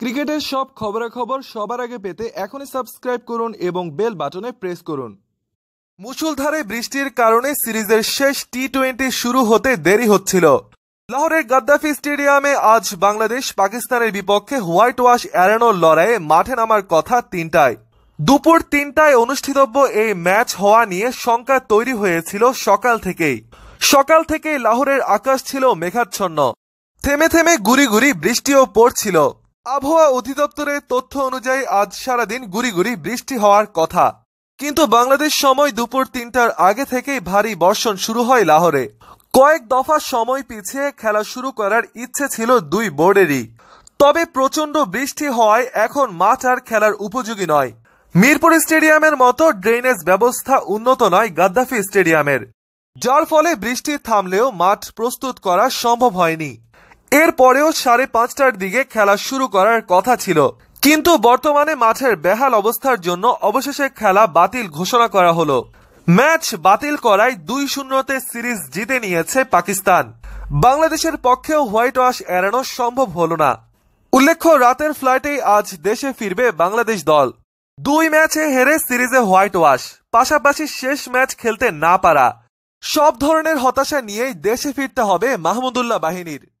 ক্রিকেটের সব খবরাখবর সবার আগে পেতে এখনই সাবস্ক্রাইব করুন এবং বেল বাটনে প্রেস করুন মুষলধারে বৃষ্টির কারণে সিরিজের শেষ টি টোয়েন্টি শুরু হতে দেরি হচ্ছিল লাহোরের গাদ্দাফি স্টেডিয়ামে আজ বাংলাদেশ পাকিস্তানের বিপক্ষে হোয়াইট ওয়াশ এড়ানোর লড়াইয়ে মাঠে নামার কথা তিনটায় দুপুর তিনটায় অনুষ্ঠিতব্য এই ম্যাচ হওয়া নিয়ে শঙ্কা তৈরি হয়েছিল সকাল থেকেই সকাল থেকেই লাহোরের আকাশ ছিল মেঘাচ্ছন্ন থেমে থেমে গুড়ি গুড়ি বৃষ্টিও পড়ছিল আবহাওয়া অধিদপ্তরের তথ্য অনুযায়ী আজ সারাদিন গুড়ি বৃষ্টি হওয়ার কথা কিন্তু বাংলাদেশ সময় দুপুর তিনটার আগে থেকেই ভারী বর্ষণ শুরু হয় লাহোরে কয়েক দফা সময় পিছিয়ে খেলা শুরু করার ইচ্ছে ছিল দুই বোর্ডেরই তবে প্রচণ্ড বৃষ্টি হওয়ায় এখন মাঠ আর খেলার উপযোগী নয় মিরপুর স্টেডিয়ামের মতো ড্রেনেজ ব্যবস্থা উন্নত নয় গাদ্দাফি স্টেডিয়ামের যার ফলে বৃষ্টি থামলেও মাঠ প্রস্তুত করা সম্ভব হয়নি এরপরেও সাড়ে পাঁচটার দিকে খেলা শুরু করার কথা ছিল কিন্তু বর্তমানে মাঠের বেহাল অবস্থার জন্য অবশেষে খেলা বাতিল ঘোষণা করা হলো ম্যাচ বাতিল করায় দুই শূন্যতে সিরিজ জিতে নিয়েছে পাকিস্তান বাংলাদেশের পক্ষেও হোয়াইট ওয়াশ এড়ানো সম্ভব হল না উল্লেখ্য রাতের ফ্লাইটেই আজ দেশে ফিরবে বাংলাদেশ দল দুই ম্যাচে হেরে সিরিজে হোয়াইট ওয়াশ পাশাপাশি শেষ ম্যাচ খেলতে না পারা সব ধরনের হতাশা নিয়েই দেশে ফিরতে হবে মাহমুদুল্লাহ বাহিনীর